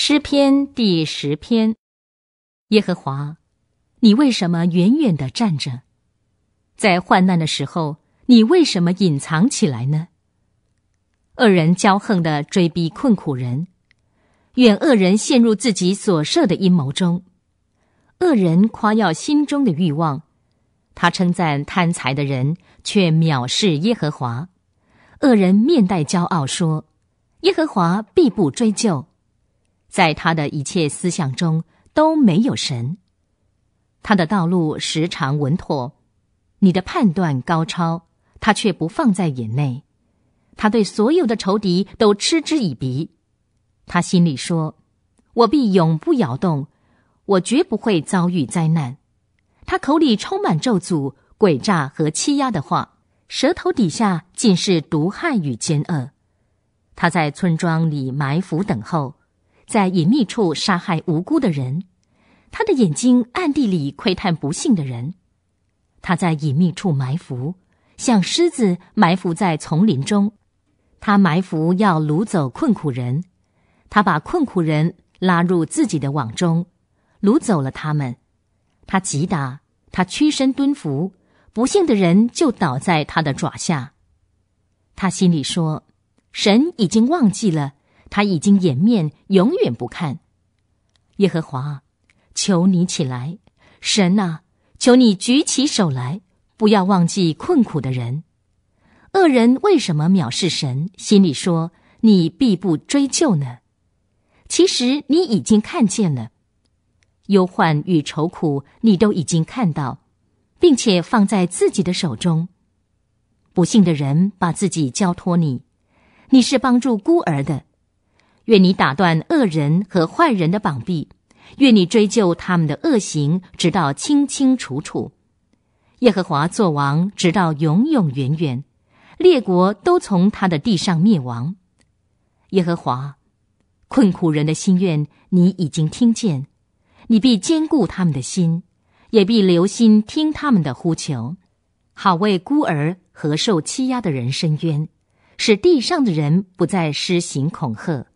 诗篇第十篇，耶和华，你为什么远远的站着，在患难的时候，你为什么隐藏起来呢？恶人骄横的追逼困苦人，愿恶人陷入自己所设的阴谋中。恶人夸耀心中的欲望，他称赞贪财的人，却藐视耶和华。恶人面带骄傲说：“耶和华必不追究。”在他的一切思想中都没有神。他的道路时常稳妥，你的判断高超，他却不放在眼内。他对所有的仇敌都嗤之以鼻。他心里说：“我必永不摇动，我绝不会遭遇灾难。”他口里充满咒诅、诡诈和欺压的话，舌头底下尽是毒害与奸恶。他在村庄里埋伏等候。在隐秘处杀害无辜的人，他的眼睛暗地里窥探不幸的人，他在隐秘处埋伏，像狮子埋伏在丛林中，他埋伏要掳走困苦人，他把困苦人拉入自己的网中，掳走了他们。他击打，他屈身蹲伏，不幸的人就倒在他的爪下。他心里说：“神已经忘记了。”他已经掩面，永远不看。耶和华，求你起来，神呐，求你举起手来，不要忘记困苦的人。恶人为什么藐视神？心里说：“你必不追究呢？”其实你已经看见了，忧患与愁苦你都已经看到，并且放在自己的手中。不幸的人把自己交托你，你是帮助孤儿的。愿你打断恶人和坏人的膀臂，愿你追究他们的恶行，直到清清楚楚。耶和华作王，直到永永远远，列国都从他的地上灭亡。耶和华，困苦人的心愿你已经听见，你必兼顾他们的心，也必留心听他们的呼求，好为孤儿和受欺压的人伸冤，使地上的人不再施行恐吓。